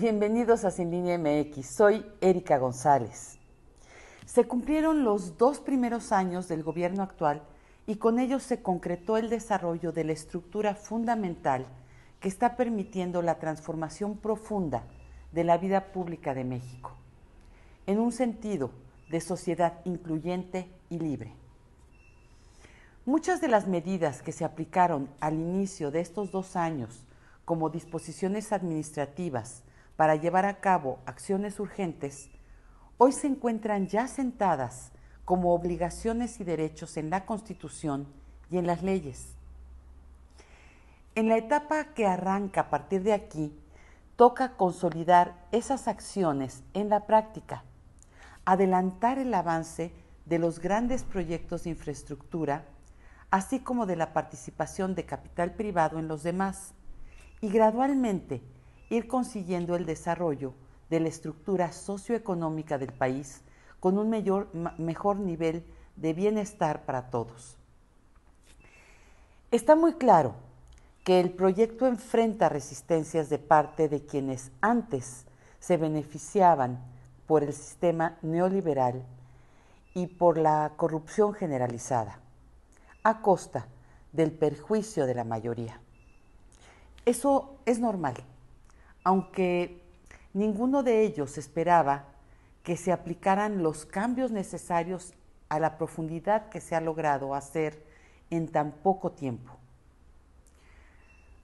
Bienvenidos a Sin Línea MX, soy Erika González. Se cumplieron los dos primeros años del gobierno actual y con ellos se concretó el desarrollo de la estructura fundamental que está permitiendo la transformación profunda de la vida pública de México, en un sentido de sociedad incluyente y libre. Muchas de las medidas que se aplicaron al inicio de estos dos años como disposiciones administrativas para llevar a cabo acciones urgentes, hoy se encuentran ya sentadas como obligaciones y derechos en la Constitución y en las leyes. En la etapa que arranca a partir de aquí, toca consolidar esas acciones en la práctica, adelantar el avance de los grandes proyectos de infraestructura, así como de la participación de capital privado en los demás, y gradualmente ir consiguiendo el desarrollo de la estructura socioeconómica del país con un mejor nivel de bienestar para todos. Está muy claro que el proyecto enfrenta resistencias de parte de quienes antes se beneficiaban por el sistema neoliberal y por la corrupción generalizada, a costa del perjuicio de la mayoría. Eso es normal aunque ninguno de ellos esperaba que se aplicaran los cambios necesarios a la profundidad que se ha logrado hacer en tan poco tiempo.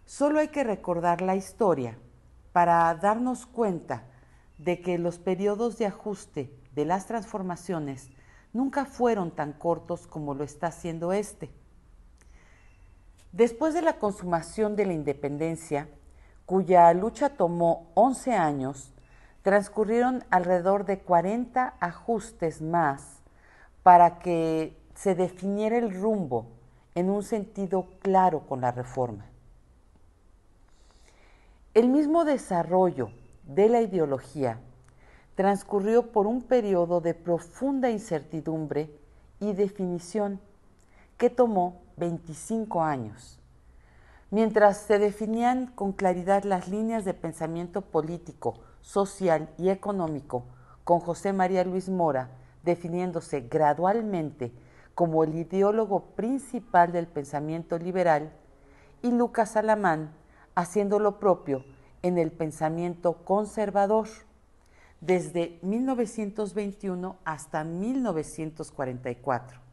Solo hay que recordar la historia para darnos cuenta de que los periodos de ajuste de las transformaciones nunca fueron tan cortos como lo está haciendo este. Después de la consumación de la independencia, cuya lucha tomó 11 años, transcurrieron alrededor de 40 ajustes más para que se definiera el rumbo en un sentido claro con la reforma. El mismo desarrollo de la ideología transcurrió por un periodo de profunda incertidumbre y definición que tomó 25 años. Mientras se definían con claridad las líneas de pensamiento político, social y económico, con José María Luis Mora definiéndose gradualmente como el ideólogo principal del pensamiento liberal, y Lucas Alamán haciendo lo propio en el pensamiento conservador desde 1921 hasta 1944.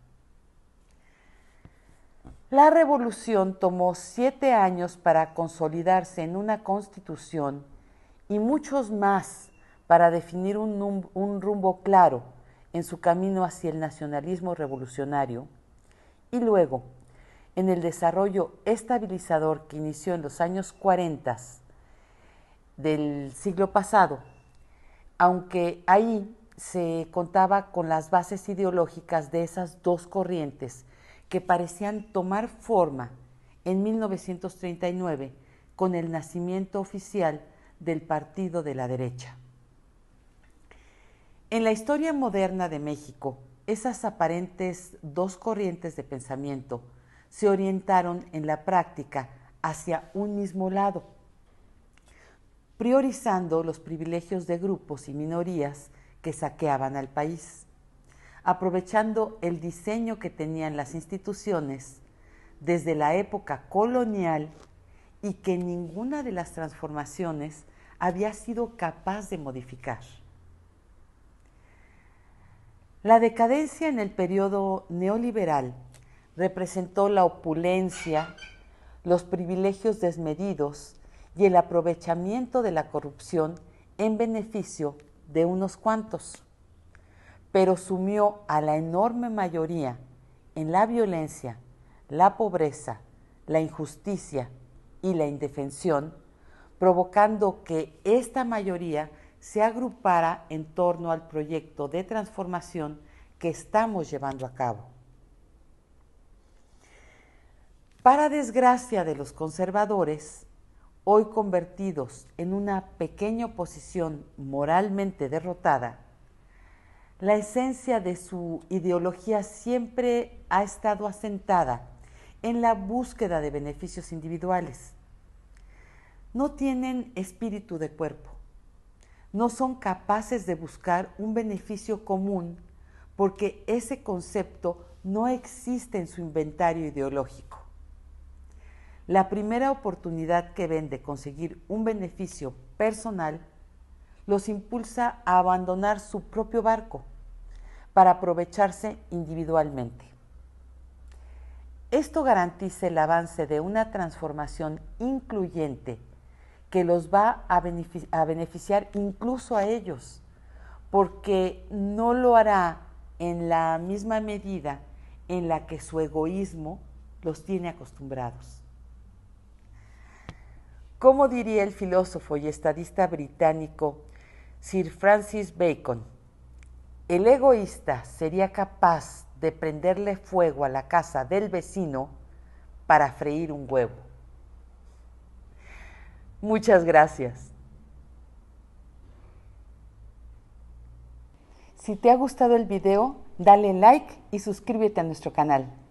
La revolución tomó siete años para consolidarse en una constitución y muchos más para definir un, rumbo claro en su camino hacia el nacionalismo revolucionario. Y luego, en el desarrollo estabilizador que inició en los años 40 del siglo pasado, aunque ahí se contaba con las bases ideológicas de esas dos corrientes, que parecían tomar forma en 1939 con el nacimiento oficial del Partido de la Derecha. En la historia moderna de México, esas aparentes dos corrientes de pensamiento se orientaron en la práctica hacia un mismo lado, priorizando los privilegios de grupos y minorías que saqueaban al país aprovechando el diseño que tenían las instituciones desde la época colonial y que ninguna de las transformaciones había sido capaz de modificar. La decadencia en el periodo neoliberal representó la opulencia, los privilegios desmedidos y el aprovechamiento de la corrupción en beneficio de unos cuantos pero sumió a la enorme mayoría en la violencia, la pobreza, la injusticia y la indefensión, provocando que esta mayoría se agrupara en torno al proyecto de transformación que estamos llevando a cabo. Para desgracia de los conservadores, hoy convertidos en una pequeña oposición moralmente derrotada, la esencia de su ideología siempre ha estado asentada en la búsqueda de beneficios individuales. No tienen espíritu de cuerpo, no son capaces de buscar un beneficio común porque ese concepto no existe en su inventario ideológico. La primera oportunidad que ven de conseguir un beneficio personal los impulsa a abandonar su propio barco para aprovecharse individualmente. Esto garantiza el avance de una transformación incluyente que los va a, beneficiar incluso a ellos, porque no lo hará en la misma medida en la que su egoísmo los tiene acostumbrados. Como diría el filósofo y estadista británico Sir Francis Bacon, el egoísta sería capaz de prenderle fuego a la casa del vecino para freír un huevo. Muchas gracias. Si te ha gustado el video, dale like y suscríbete a nuestro canal.